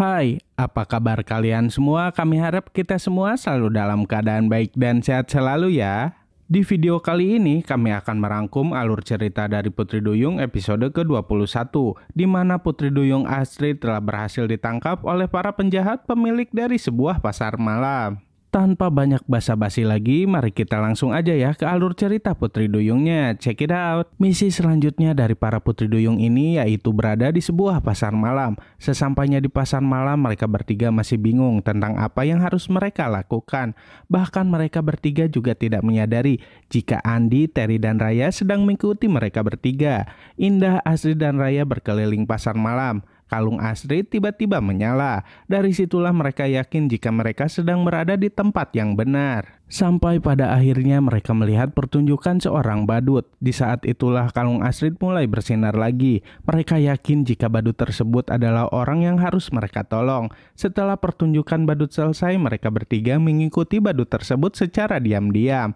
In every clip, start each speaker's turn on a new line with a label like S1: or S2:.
S1: Hai, apa kabar kalian semua? Kami harap kita semua selalu dalam keadaan baik dan sehat selalu ya. Di video kali ini, kami akan merangkum alur cerita dari Putri Duyung episode ke-21, di mana Putri Duyung Astrid telah berhasil ditangkap oleh para penjahat pemilik dari sebuah pasar malam. Tanpa banyak basa-basi lagi, mari kita langsung aja ya ke alur cerita Putri Duyungnya. Check it out. Misi selanjutnya dari para Putri Duyung ini yaitu berada di sebuah pasar malam. Sesampainya di pasar malam, mereka bertiga masih bingung tentang apa yang harus mereka lakukan. Bahkan mereka bertiga juga tidak menyadari jika Andi, Terry, dan Raya sedang mengikuti mereka bertiga. Indah, Asri, dan Raya berkeliling pasar malam. Kalung Asri tiba-tiba menyala. Dari situlah mereka yakin jika mereka sedang berada di tempat yang benar. Sampai pada akhirnya mereka melihat pertunjukan seorang badut. Di saat itulah kalung Astrid mulai bersinar lagi. Mereka yakin jika badut tersebut adalah orang yang harus mereka tolong. Setelah pertunjukan badut selesai, mereka bertiga mengikuti badut tersebut secara diam-diam.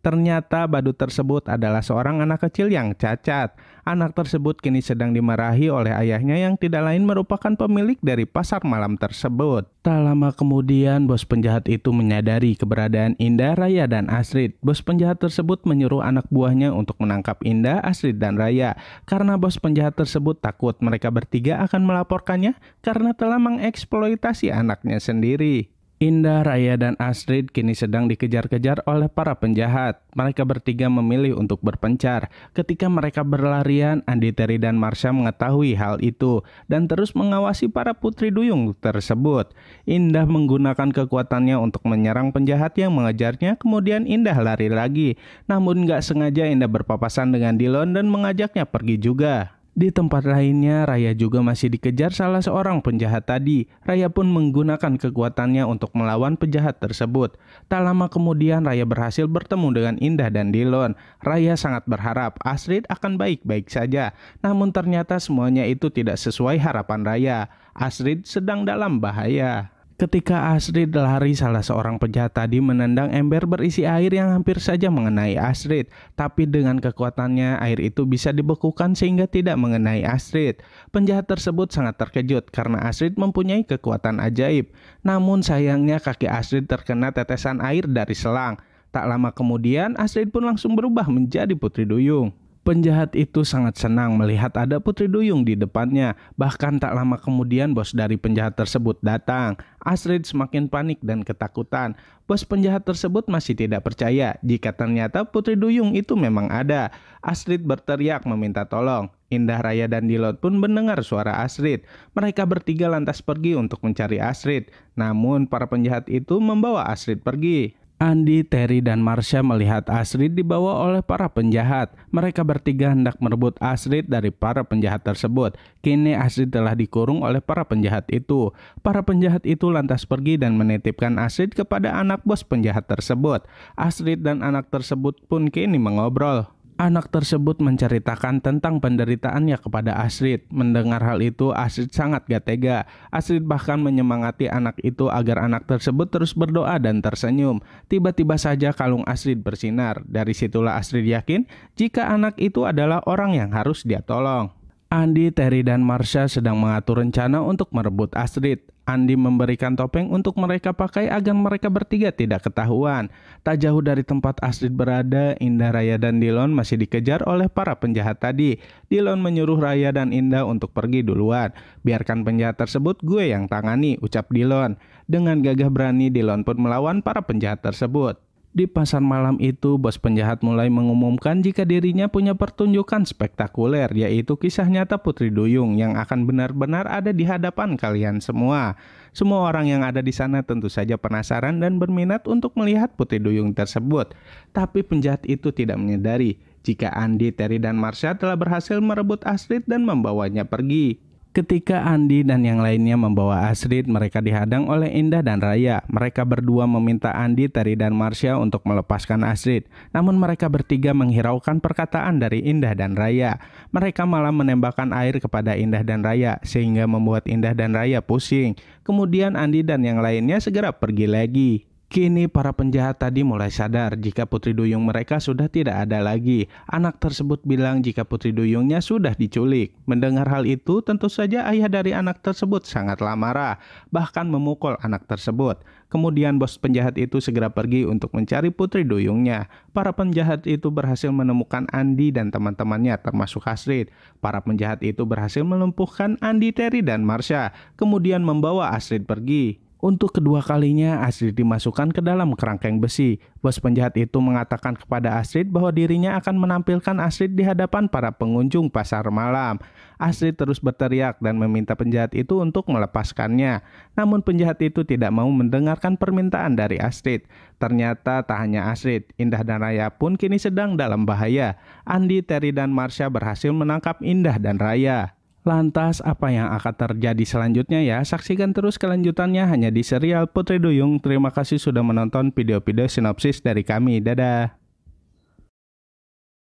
S1: Ternyata badut tersebut adalah seorang anak kecil yang cacat. Anak tersebut kini sedang dimarahi oleh ayahnya yang tidak lain merupakan pemilik dari pasar malam tersebut. Tak lama kemudian, bos penjahat itu menyadari keberadaan Indah, Raya, dan Asrid. Bos penjahat tersebut menyuruh anak buahnya untuk menangkap Indah, Asrid dan Raya. Karena bos penjahat tersebut takut mereka bertiga akan melaporkannya karena telah mengeksploitasi anaknya sendiri. Indah, Raya, dan Astrid kini sedang dikejar-kejar oleh para penjahat. Mereka bertiga memilih untuk berpencar. Ketika mereka berlarian, Andi Terry dan Marsha mengetahui hal itu dan terus mengawasi para putri duyung tersebut. Indah menggunakan kekuatannya untuk menyerang penjahat yang mengejarnya, kemudian Indah lari lagi. Namun gak sengaja Indah berpapasan dengan Dilon dan mengajaknya pergi juga. Di tempat lainnya, Raya juga masih dikejar salah seorang penjahat tadi. Raya pun menggunakan kekuatannya untuk melawan penjahat tersebut. Tak lama kemudian, Raya berhasil bertemu dengan Indah dan Dilon. Raya sangat berharap Astrid akan baik-baik saja. Namun ternyata semuanya itu tidak sesuai harapan Raya. Astrid sedang dalam bahaya ketika Astrid lari salah seorang penjahat tadi menendang ember berisi air yang hampir saja mengenai Astrid. Tapi dengan kekuatannya air itu bisa dibekukan sehingga tidak mengenai Astrid. Penjahat tersebut sangat terkejut karena Astrid mempunyai kekuatan ajaib. Namun sayangnya kaki Astrid terkena tetesan air dari selang. Tak lama kemudian Astrid pun langsung berubah menjadi putri duyung. Penjahat itu sangat senang melihat ada putri duyung di depannya. Bahkan tak lama kemudian bos dari penjahat tersebut datang. Astrid semakin panik dan ketakutan. Bos penjahat tersebut masih tidak percaya jika ternyata putri duyung itu memang ada. Astrid berteriak meminta tolong. Indah Raya dan Dilot pun mendengar suara Astrid. Mereka bertiga lantas pergi untuk mencari Astrid. Namun para penjahat itu membawa Astrid pergi. Andi, Terry, dan Marsha melihat Astrid dibawa oleh para penjahat. Mereka bertiga hendak merebut Astrid dari para penjahat tersebut. Kini Astrid telah dikurung oleh para penjahat itu. Para penjahat itu lantas pergi dan menitipkan Astrid kepada anak bos penjahat tersebut. Astrid dan anak tersebut pun kini mengobrol. Anak tersebut menceritakan tentang penderitaannya kepada Asrid. Mendengar hal itu, Asrid sangat gak tega. Astrid bahkan menyemangati anak itu agar anak tersebut terus berdoa dan tersenyum. Tiba-tiba saja kalung Asrid bersinar. Dari situlah Asrid yakin jika anak itu adalah orang yang harus dia tolong. Andi, Terry, dan Marsha sedang mengatur rencana untuk merebut Astrid. Andi memberikan topeng untuk mereka pakai agar mereka bertiga tidak ketahuan. Tak jauh dari tempat Astrid berada, Indah, Raya, dan Dilon masih dikejar oleh para penjahat tadi. Dilon menyuruh Raya dan Indah untuk pergi duluan. Biarkan penjahat tersebut gue yang tangani, ucap Dilon. Dengan gagah berani, Dilon pun melawan para penjahat tersebut. Di pasar malam itu, bos penjahat mulai mengumumkan jika dirinya punya pertunjukan spektakuler, yaitu kisah nyata Putri Duyung yang akan benar-benar ada di hadapan kalian semua. Semua orang yang ada di sana tentu saja penasaran dan berminat untuk melihat Putri Duyung tersebut. Tapi penjahat itu tidak menyadari jika Andi, Terry, dan Marsha telah berhasil merebut Astrid dan membawanya pergi. Ketika Andi dan yang lainnya membawa Asrid, mereka dihadang oleh Indah dan Raya. Mereka berdua meminta Andi, Terry, dan Marsha untuk melepaskan Asrid. Namun mereka bertiga menghiraukan perkataan dari Indah dan Raya. Mereka malah menembakkan air kepada Indah dan Raya, sehingga membuat Indah dan Raya pusing. Kemudian Andi dan yang lainnya segera pergi lagi. Kini para penjahat tadi mulai sadar jika putri duyung mereka sudah tidak ada lagi. Anak tersebut bilang jika putri duyungnya sudah diculik. Mendengar hal itu, tentu saja ayah dari anak tersebut sangatlah marah, bahkan memukul anak tersebut. Kemudian bos penjahat itu segera pergi untuk mencari putri duyungnya. Para penjahat itu berhasil menemukan Andi dan teman-temannya termasuk Hasrid. Para penjahat itu berhasil melumpuhkan Andi, Terry, dan Marsha. Kemudian membawa Hasrid pergi. Untuk kedua kalinya, Astrid dimasukkan ke dalam kerangkeng besi. Bos penjahat itu mengatakan kepada Astrid bahwa dirinya akan menampilkan Astrid di hadapan para pengunjung pasar malam. Astrid terus berteriak dan meminta penjahat itu untuk melepaskannya. Namun penjahat itu tidak mau mendengarkan permintaan dari Astrid. Ternyata tak hanya Astrid, Indah dan Raya pun kini sedang dalam bahaya. Andi, Terry, dan Marsha berhasil menangkap Indah dan Raya. Lantas apa yang akan terjadi selanjutnya ya? Saksikan terus kelanjutannya hanya di serial Putri Duyung. Terima kasih sudah menonton video-video sinopsis dari kami. Dadah.